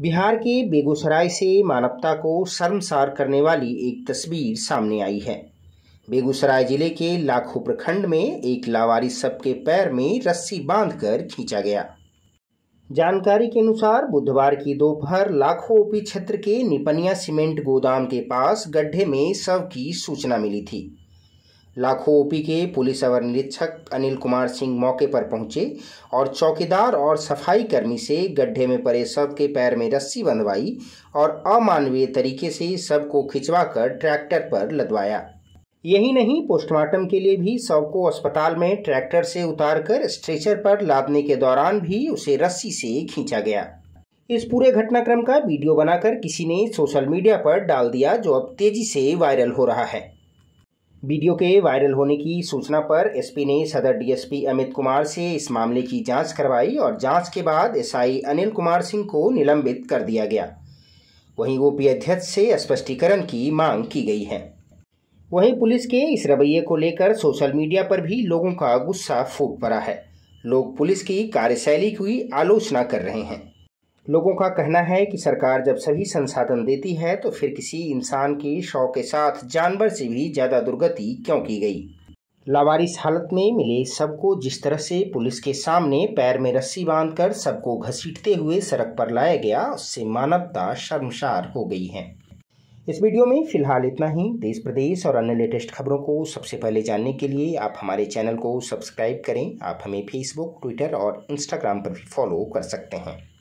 बिहार के बेगूसराय से मानवता को शर्मसार करने वाली एक तस्वीर सामने आई है बेगूसराय जिले के लाखों प्रखंड में एक लावारिस सबके के पैर में रस्सी बांधकर खींचा गया जानकारी के अनुसार बुधवार की दोपहर लाखों ओपी क्षेत्र के निपनिया सीमेंट गोदाम के पास गड्ढे में शव की सूचना मिली थी लाखों ओपी के पुलिस अवर निरीक्षक अनिल कुमार सिंह मौके पर पहुंचे और चौकीदार और सफाई कर्मी से गड्ढे में पड़े शव के पैर में रस्सी बंधवाई और अमानवीय तरीके से शव को खिंचवाकर ट्रैक्टर पर लदवाया यही नहीं पोस्टमार्टम के लिए भी शव को अस्पताल में ट्रैक्टर से उतारकर स्ट्रेचर पर लादने के दौरान भी उसे रस्सी से खींचा गया इस पूरे घटनाक्रम का वीडियो बनाकर किसी ने सोशल मीडिया पर डाल दिया जो अब तेजी से वायरल हो रहा है वीडियो के वायरल होने की सूचना पर एसपी ने सदर डीएसपी अमित कुमार से इस मामले की जांच करवाई और जांच के बाद एसआई अनिल कुमार सिंह को निलंबित कर दिया गया वहीं ओपी अध्यक्ष से स्पष्टीकरण की मांग की गई है वहीं पुलिस के इस रवैये को लेकर सोशल मीडिया पर भी लोगों का गुस्सा फूट पड़ा है लोग पुलिस की कार्यशैली की आलोचना कर रहे हैं लोगों का कहना है कि सरकार जब सभी संसाधन देती है तो फिर किसी इंसान की शौ के साथ जानवर से भी ज़्यादा दुर्गति क्यों की गई लावारिस हालत में मिले सबको जिस तरह से पुलिस के सामने पैर में रस्सी बांधकर सबको घसीटते हुए सड़क पर लाया गया उससे मानवता शर्मसार हो गई है इस वीडियो में फिलहाल इतना ही देश प्रदेश और अन्य लेटेस्ट खबरों को सबसे पहले जानने के लिए आप हमारे चैनल को सब्सक्राइब करें आप हमें फेसबुक ट्विटर और इंस्टाग्राम पर भी फॉलो कर सकते हैं